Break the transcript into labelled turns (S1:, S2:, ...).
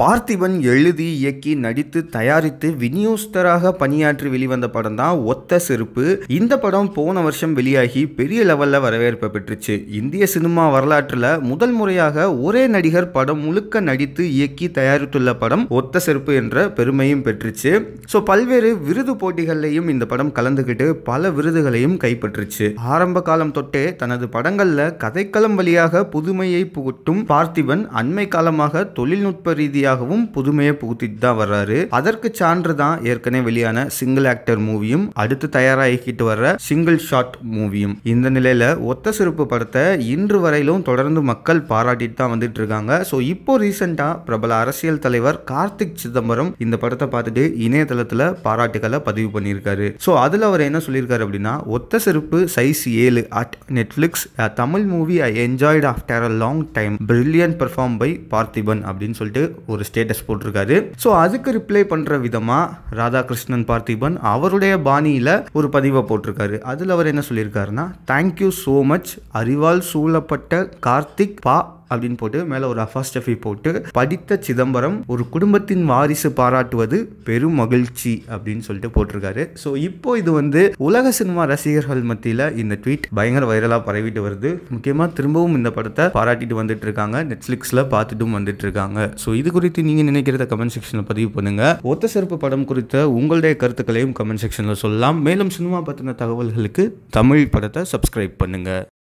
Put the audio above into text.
S1: பார்த்திபன் எழுதி இயக்கி நடித்து தயாரித்து விநியோஸ்தராக பணியாற்றி வெளிவந்த படம் தான் ஒத்த செருப்பு இந்த படம் போன வருஷம் வெளியாகி பெரிய லெவலில் வரவேற்பை பெற்றுச்சு இந்திய சினிமா வரலாற்றில் முதல் முறையாக ஒரே நடிகர் படம் முழுக்க நடித்து இயக்கி தயாரித்துள்ள படம் ஒத்த செருப்பு என்ற பெருமையும் பெற்றுச்சு ஸோ பல்வேறு விருது போட்டிகள்லையும் இந்த படம் கலந்துக்கிட்டு பல விருதுகளையும் கைப்பற்றுச்சு ஆரம்ப காலம் தொட்டே தனது படங்களில் கதைக்களம் வழியாக புதுமையை புகட்டும் பார்த்திபன் அண்மை காலமாக தொழில்நுட்ப ரீதியாக ரீதியாகவும் புதுமையை புகுத்திட்டு தான் வர்றாரு அதற்கு சான்று தான் ஏற்கனவே வெளியான சிங்கிள் ஆக்டர் மூவியும் அடுத்து தயாராகிக்கிட்டு வர்ற சிங்கிள் ஷாட் மூவியும் இந்த நிலையில ஒத்த சிறப்பு படத்தை இன்று வரையிலும் தொடர்ந்து மக்கள் பாராட்டிட்டு தான் வந்துட்டு இருக்காங்க ஸோ இப்போ ரீசெண்டா பிரபல அரசியல் தலைவர் கார்த்திக் சிதம்பரம் இந்த படத்தை பார்த்துட்டு இணையதளத்தில் பாராட்டுகளை பதிவு பண்ணியிருக்காரு ஸோ அதில் அவர் என்ன சொல்லியிருக்காரு அப்படின்னா ஒத்த சிறப்பு சைஸ் ஏழு at Netflix Tamil movie I enjoyed after a long time brilliant perform by Parthiban அப்படின்னு சொல்லிட்டு ஒரு ஒரு ஸ்டேட்டஸ் போட்டிருக்காரு ஸோ அதுக்கு ரிப்ளை பண்ணுற விதமாக ராதாகிருஷ்ணன் பார்த்திபன் அவருடைய பாணியில் ஒரு பதிவை போட்டிருக்காரு அதில் அவர் என்ன சொல்லியிருக்காருன்னா தேங்க்யூ ஸோ மச் அறிவால் சூழப்பட்ட கார்த்திக் பா அப்படின்னு போட்டு மேலே ஒரு அஃபாஸ்டஃபி போட்டு படித்த சிதம்பரம் ஒரு குடும்பத்தின் வாரிசு பாராட்டுவது பெரும் மகிழ்ச்சி அப்படின்னு சொல்லிட்டு போட்டிருக்காரு ஸோ இப்போ இது வந்து உலக சினிமா ரசிகர்கள் மத்தியில் இந்த ட்வீட் பயங்கர வைரலாக பரவிட்டு வருது முக்கியமாக திரும்பவும் இந்த படத்தை பாராட்டிட்டு வந்துட்டு இருக்காங்க நெட்ஃப்ளிக்ஸில் பார்த்துட்டும் வந்துட்டு இருக்காங்க ஸோ இது குறித்து நீங்கள் நினைக்கிறத கமெண்ட் செக்ஷனில் பதிவு பண்ணுங்க ஒத்த சிறப்பு படம் குறித்த உங்களுடைய கருத்துக்களையும் கமெண்ட் செக்ஷனில் சொல்லலாம் மேலும் சினிமா பற்றின தகவல்களுக்கு தமிழ் படத்தை சப்ஸ்கிரைப் பண்ணுங்கள்